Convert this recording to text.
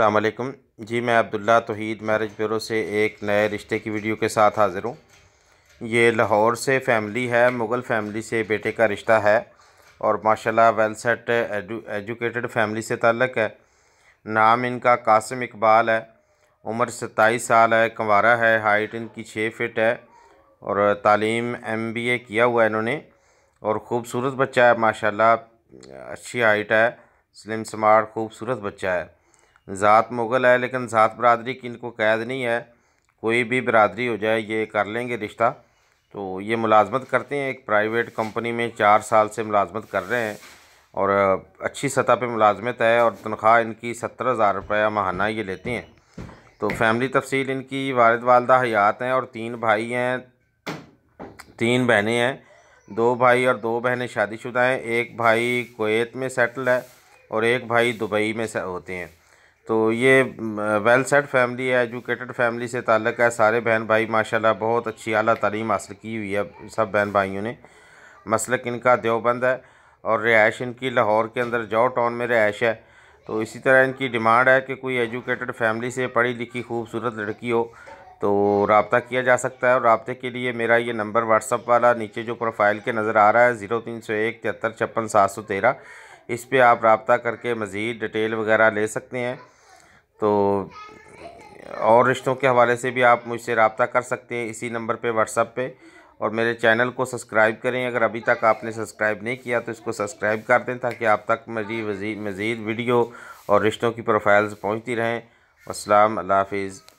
वालेकुम जी मैं Abdullah तोहीद marriage bureau से एक नए रिश्ते की वीडियो के साथ हाज़िर हूँ ये लाहौर से फैमिली है मुग़ल फैमिली से बेटे का रिश्ता है और माशाल्लाह वेल सेट एजुकेटेड फैमिली से ताल्लक़ है नाम इनका कासिम इकबाल है उम्र सत्ताईस साल है कंवारा है हाइट इनकी छः फिट है और तालीम एम बी ए किया हुआ है इन्होंने और ख़ूबसूरत बच्चा है माशाल्लाह अच्छी हाइट है स्लिम स्मार्ट ख़ूबसूरत बच्चा है ज़ात मुग़ल है लेकिन ज़ात बरदरी की इनको कैद नहीं है कोई भी बरदरी हो जाए ये कर लेंगे रिश्ता तो ये मुलाजमत करते हैं एक प्राइवेट कंपनी में चार साल से मुलाजमत कर रहे हैं और अच्छी सतह पे मुलाजमत है और तनख्वाह इनकी सत्तर हज़ार रुपया महाना ये लेते हैं तो फैमिली तफसील इनकी वालद वालदा हयात हैं और तीन भाई हैं तीन बहनें हैं दो भाई और दो बहनें शादीशुदा हैं एक भाई कोत में सेटल है और एक भाई दुबई में होते हैं तो ये वेल सेट फैमिली है एजुकेटेड फैमिली से ताल्लक है सारे बहन भाई माशाल्लाह बहुत अच्छी अली तलीम हासिल की हुई है सब बहन भाइयों ने मसलक इनका देवबंद है और रिहाइश इनकी लाहौर के अंदर जॉ टाउन में रिहाइश है तो इसी तरह इनकी डिमांड है कि कोई एजुकेटेड फैमिली से पढ़ी लिखी खूबसूरत लड़की हो तो रबता किया जा सकता है और रबते के लिए मेरा ये नंबर व्हाट्सअप वाला नीचे जो प्रोफाइल के नज़र आ रहा है ज़ीरो तीन सौ एक तिहत्तर छप्पन सात सौ तेरह इस पर आप रबता करके मज़ीद डिटेल वगैरह ले सकते हैं तो और रिश्तों के हवाले से भी आप मुझसे रबता कर सकते हैं इसी नंबर पे व्हाट्सअप पे और मेरे चैनल को सब्सक्राइब करें अगर अभी तक आपने सब्सक्राइब नहीं किया तो इसको सब्सक्राइब कर दें ताकि आप तक मेरी मज़ीद वीडियो और रिश्तों की प्रोफाइल्स पहुँचती रहें असलम हाफिज़